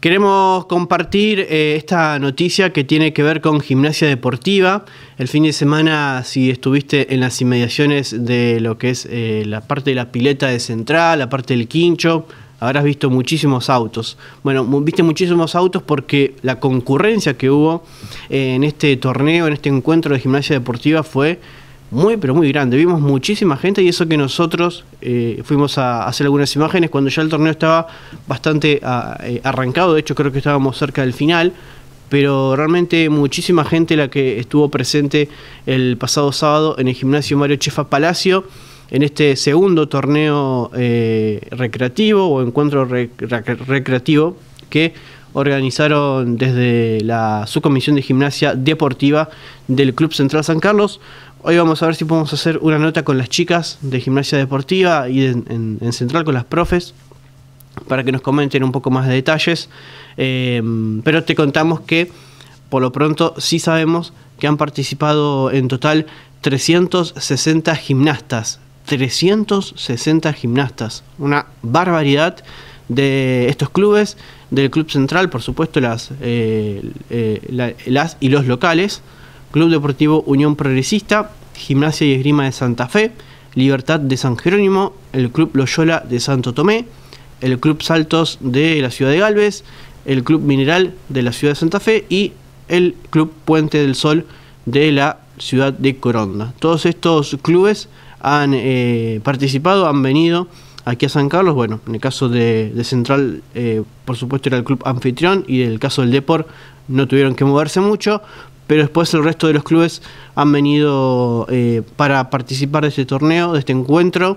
Queremos compartir eh, esta noticia que tiene que ver con gimnasia deportiva. El fin de semana, si estuviste en las inmediaciones de lo que es eh, la parte de la pileta de central, la parte del quincho, habrás visto muchísimos autos. Bueno, viste muchísimos autos porque la concurrencia que hubo eh, en este torneo, en este encuentro de gimnasia deportiva fue muy, pero muy grande. Vimos muchísima gente y eso que nosotros eh, fuimos a hacer algunas imágenes cuando ya el torneo estaba bastante ah, eh, arrancado, de hecho creo que estábamos cerca del final, pero realmente muchísima gente la que estuvo presente el pasado sábado en el gimnasio Mario Chefa Palacio. En este segundo torneo eh, recreativo o encuentro recreativo que organizaron desde la subcomisión de gimnasia deportiva del Club Central San Carlos. Hoy vamos a ver si podemos hacer una nota con las chicas de gimnasia deportiva y en, Central con las profes para que nos comenten un poco más de detalles. Em, pero te contamos que por lo pronto sí sabemos que han participado en total 360 gimnastas. 360 gimnastas. Una barbaridad de estos clubes, del Club Central, por supuesto, las eh, eh, y los locales. Club Deportivo Unión Progresista, Gimnasia y Esgrima de Santa Fe, Libertad de San Jerónimo, el Club Loyola de Santo Tomé, el Club Saltos de la ciudad de Galvez, el Club Mineral de la ciudad de Santa Fe y el Club Puente del Sol de la ciudad de Coronda. Todos estos clubes han eh, participado, han venido aquí a San Carlos. Bueno, en el caso de, Central, eh, por supuesto, era el club anfitrión y en el caso del Deport no tuvieron que moverse mucho, pero después el resto de los clubes han venido eh, para participar de este torneo, de este encuentro.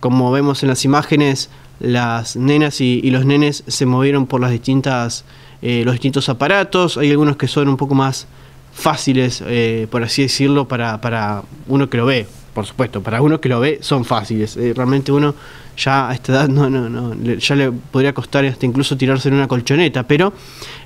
Como vemos en las imágenes, las nenas y, los nenes se movieron por las distintas, eh, los distintos aparatos. Hay algunos que son un poco más fáciles, eh, por así decirlo, para, uno que lo ve, por supuesto, para uno que lo ve son fáciles. realmente uno ya a esta edad ya le podría costar hasta incluso tirarse en una colchoneta, pero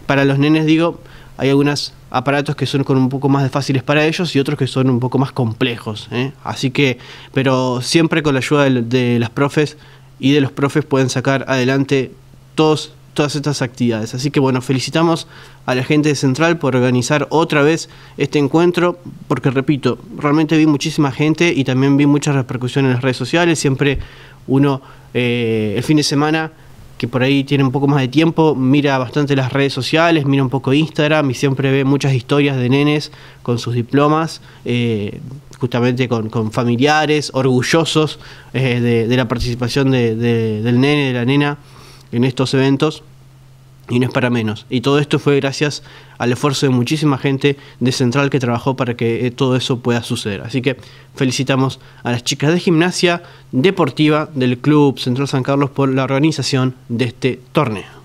para los nenes digo, hay algunos aparatos que son con un poco más de fáciles para ellos y otros que son un poco más complejos. ¿eh? Así que, pero siempre con la ayuda de, las profes y de los profes pueden sacar adelante todos, todas estas actividades. Así que bueno, felicitamos a la gente de Central por organizar otra vez este encuentro, porque repito, realmente vi muchísima gente y también vi muchas repercusiones en las redes sociales. Siempre uno eh, el fin de semana que por ahí tiene un poco más de tiempo, mira bastante las redes sociales, mira un poco Instagram y siempre ve muchas historias de nenes con sus diplomas, eh, justamente con, familiares, orgullosos eh, de, la participación de, del nene, de la nena en estos eventos y no es para menos. Y todo esto fue gracias al esfuerzo de muchísima gente de Central que trabajó para que eh, todo eso pueda suceder. Así que felicitamos a las chicas de gimnasia deportiva del Club Central San Carlos por la organización de este torneo.